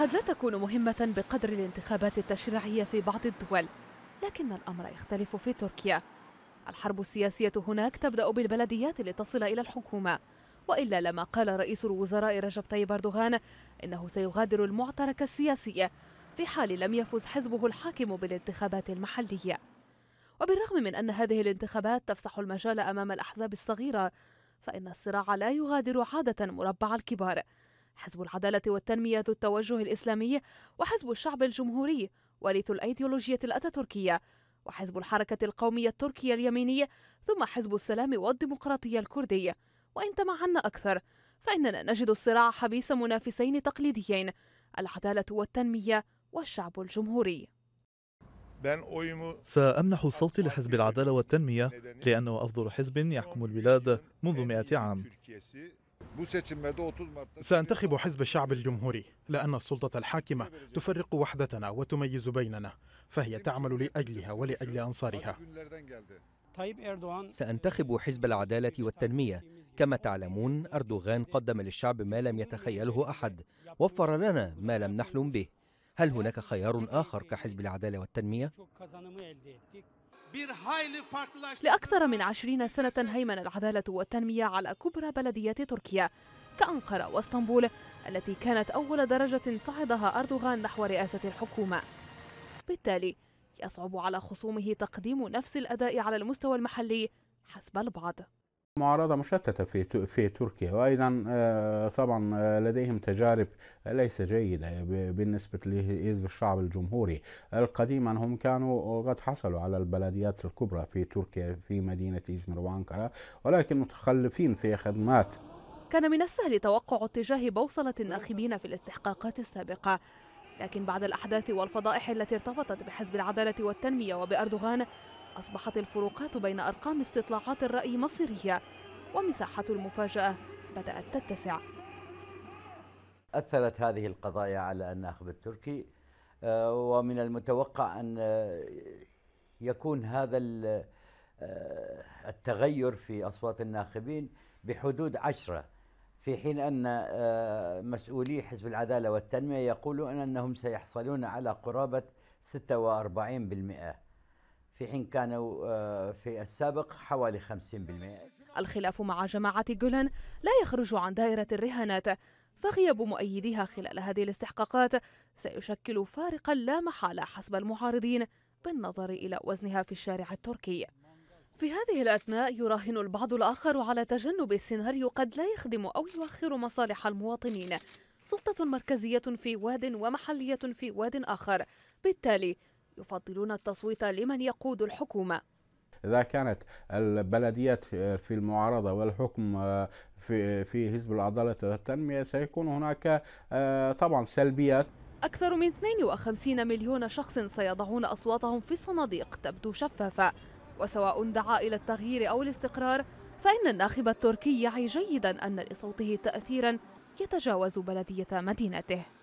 قد لا تكون مهمة بقدر الانتخابات التشريعية في بعض الدول لكن الأمر يختلف في تركيا الحرب السياسية هناك تبدأ بالبلديات لتصل إلى الحكومة وإلا لما قال رئيس الوزراء رجب طيب أردوغان إنه سيغادر المعترك السياسي في حال لم يفز حزبه الحاكم بالانتخابات المحلية وبالرغم من أن هذه الانتخابات تفسح المجال أمام الأحزاب الصغيرة فإن الصراع لا يغادر عادة مربع الكبار حزب العدالة والتنمية ذو التوجه الإسلامي وحزب الشعب الجمهوري وريث الأيديولوجية الأتاتركية وحزب الحركة القومية التركية اليمينية ثم حزب السلام والديمقراطية الكردية وإن تمعنا أكثر فإننا نجد الصراع حبيس منافسين تقليديين العدالة والتنمية والشعب الجمهوري سأمنح صوتي لحزب العدالة والتنمية لأنه أفضل حزب يحكم البلاد منذ مئة عام سأنتخب حزب الشعب الجمهوري لأن السلطة الحاكمة تفرق وحدتنا وتميز بيننا فهي تعمل لأجلها ولأجل أنصارها طيب سأنتخب حزب العدالة والتنمية كما تعلمون أردوغان قدم للشعب ما لم يتخيله أحد وفر لنا ما لم نحلم به هل هناك خيار آخر كحزب العدالة والتنمية؟ لأكثر من عشرين سنة هيمن العدالة والتنمية على كبرى بلديات تركيا كأنقرة واسطنبول التي كانت أول درجة صعدها أردوغان نحو رئاسة الحكومة بالتالي يصعب على خصومه تقديم نفس الأداء على المستوى المحلي حسب البعض معارضة مشتتة في في تركيا وأيضا آه، طبعا آه، لديهم تجارب ليس جيدة بالنسبة لحزب الشعب الجمهوري قديما هم كانوا قد حصلوا على البلديات الكبرى في تركيا في مدينة ازمير وأنقرة ولكن متخلفين في خدمات كان من السهل توقع اتجاه بوصلة الناخبين في الاستحقاقات السابقة لكن بعد الأحداث والفضائح التي ارتبطت بحزب العدالة والتنمية وبأردوغان أصبحت الفروقات بين أرقام استطلاعات الرأي مصيرية ومساحة المفاجأة بدأت تتسع أثرت هذه القضايا على الناخب التركي آه، ومن المتوقع أن آه، يكون هذا آه، التغير في أصوات الناخبين بحدود عشرة في حين أن مسؤولي حزب العدالة والتنمية يقولون أنهم سيحصلون على قرابة 46% في حين كانوا آه، في السابق حوالي 50% الخلاف مع جماعة جولان لا يخرج عن دائرة الرهانات فغياب مؤيديها خلال هذه الاستحقاقات سيشكل فارقا لا محالة حسب المعارضين بالنظر إلى وزنها في الشارع التركي في هذه الأثناء يراهن البعض الآخر على تجنب سيناريو قد لا يخدم أو يؤخر مصالح المواطنين سلطة مركزية في واد ومحلية في واد آخر بالتالي يفضلون التصويت لمن يقود الحكومة إذا كانت البلديات في المعارضة والحكم آه، في في حزب العدالة والتنمية سيكون هناك آه، طبعا سلبيات أكثر من 52 مليون شخص سيضعون أصواتهم في الصناديق تبدو شفافة وسواء دعا إلى التغيير أو الاستقرار فإن الناخب التركي يعي جيدا أن لصوته تأثيرا يتجاوز بلدية مدينته